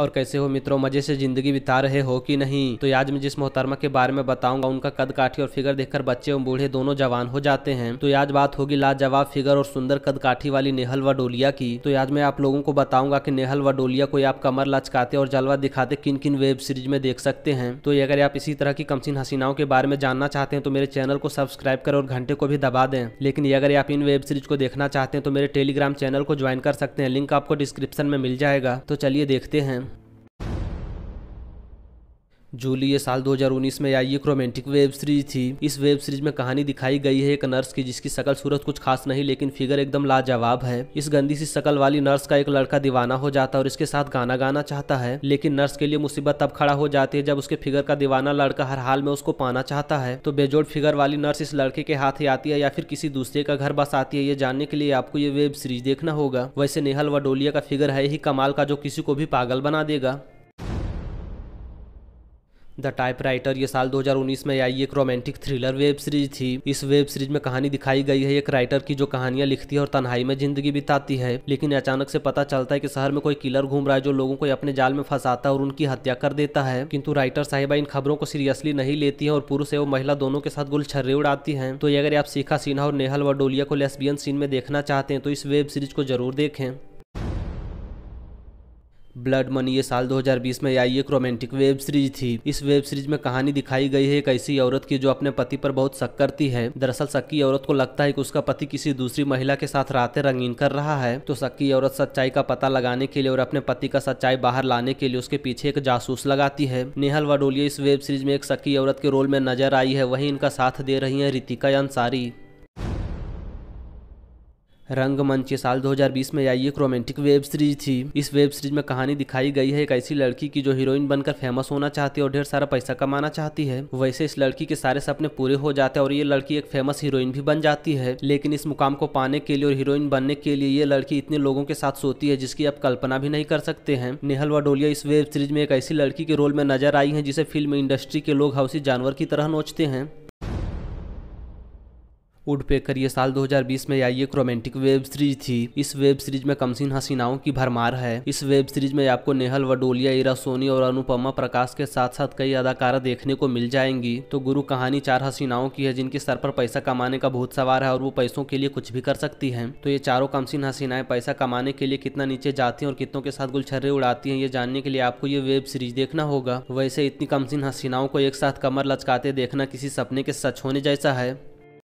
और कैसे हो मित्रों मजे से जिंदगी बिता रहे हो कि नहीं तो आज मैं जिस मोहतरमा के बारे में बताऊंगा उनका कद काठी और फिगर देखकर बच्चे और बूढ़े दोनों जवान हो जाते हैं तो आज बात होगी लाजवाब फिगर और सुंदर कद काठी वाली नेहल वडोलिया की तो आज मैं आप लोगों को बताऊंगा की नेहल वडोलिया को आप कमर लचकाते और जलवा दिखाते किन किन वेब सीरीज में देख सकते हैं तो अगर आप इसी तरह की कमसिन हसीनाओं के बारे में जानना चाहते हैं तो मेरे चैनल को सब्सक्राइब करें और घंटे को भी दबा दें लेकिन अगर आप इन वेब सीरीज को देखना चाहते हैं तो मेरे टेलीग्राम चैनल को ज्वाइन कर सकते हैं लिंक आपको डिस्क्रिप्शन में मिल जाएगा तो चलिए देखते हैं जूली ये साल 2019 में आई एक रोमांटिक वेब सीरीज थी इस वेब सीरीज में कहानी दिखाई गई है एक नर्स की जिसकी शकल सूरत कुछ खास नहीं लेकिन फिगर एकदम लाजवाब है इस गंदी सी शकल वाली नर्स का एक लड़का दीवाना हो जाता है और इसके साथ गाना गाना चाहता है लेकिन नर्स के लिए मुसीबत तब खड़ा हो जाती है जब उसके फिगर का दीवाना लड़का हर हाल में उसको पाना चाहता है तो बेजोड़ फिगर वाली नर्स इस लड़के के हाथ ही आती है या फिर किसी दूसरे का घर बस आती है ये जानने के लिए आपको ये वेब सीरीज देखना होगा वैसे नेहल वडोलिया का फिगर है ही कमाल का जो किसी को भी पागल बना देगा द टाइपराइटर ये साल 2019 में आई एक रोमांटिक थ्रिलर वेब सीरीज थी इस वेब सीरीज में कहानी दिखाई गई है एक राइटर की जो कहानियां लिखती है और तनहाई में जिंदगी बिताती है लेकिन अचानक से पता चलता है कि शहर में कोई किलर घूम रहा है जो लोगों को अपने जाल में फंसाता है और उनकी हत्या कर देता है किंतु राइटर साहिबा इन खबरों को सीरियसली नहीं लेती है और पुरुष एवं महिला दोनों के साथ गुलछर्रे उड़ाती है तो अगर आप शिखा सिन्हा और नेहल वडोलिया को लेस्बियन सीन में देखना चाहते हैं तो इस वेब सीरीज को जरूर देखें ब्लड मनी ये साल 2020 में आई एक रोमांटिक वेब सीरीज थी इस वेब सीरीज में कहानी दिखाई गई है एक ऐसी औरत की जो अपने पति पर बहुत शक करती है दरअसल सक्की औरत को लगता है कि उसका पति किसी दूसरी महिला के साथ रातें रंगीन कर रहा है तो सक्की औरत सच्चाई का पता लगाने के लिए और अपने पति का सच्चाई बाहर लाने के लिए उसके पीछे एक जासूस लगाती है नेहल वडोलिया इस वेब सीरीज में एक सक्की औरत के रोल में नजर आई है वही इनका साथ दे रही है रितिका अंसारी रंगमंच के साल 2020 में आई एक रोमांटिक वेब सीरीज थी इस वेब सीरीज में कहानी दिखाई गई है एक ऐसी लड़की की जो हीरोइन बनकर फेमस होना चाहती है और ढेर सारा पैसा कमाना चाहती है वैसे इस लड़की के सारे सपने पूरे हो जाते हैं और ये लड़की एक फेमस हीरोइन भी बन जाती है लेकिन इस मुकाम को पाने के लिए और हीरोइन बनने के लिए ये लड़की इतने लोगों के साथ सोती है जिसकी आप कल्पना भी नहीं कर सकते हैं नेहल वडोलिया इस वेब सीरीज में एक ऐसी लड़की के रोल में नजर आई है जिसे फिल्म इंडस्ट्री के लोग हौसी जानवर की तरह नोचते हैं उड पे करिए साल 2020 में आई एक रोमांटिक वेब सीरीज थी इस वेब सीरीज में कमसिन हसीनाओं की भरमार है इस वेब सीरीज में आपको नेहल वडोलिया ईरा सोनी और अनुपमा प्रकाश के साथ साथ कई अदाकारा देखने को मिल जाएंगी तो गुरु कहानी चार हसीनाओं की है जिनके सर पर पैसा कमाने का बहुत सवार है और वो पैसों के लिए कुछ भी कर सकती है तो ये चारों कमसिन हसीनाएं पैसा कमाने के लिए कितना नीचे जाती है और कितनों के साथ गुलछर्रे उड़ाती है ये जानने के लिए आपको ये वेब सीरीज देखना होगा वैसे इतनी कमसिन हसीनाओं को एक साथ कमर लचकाते देखना किसी सपने के सच होने जैसा है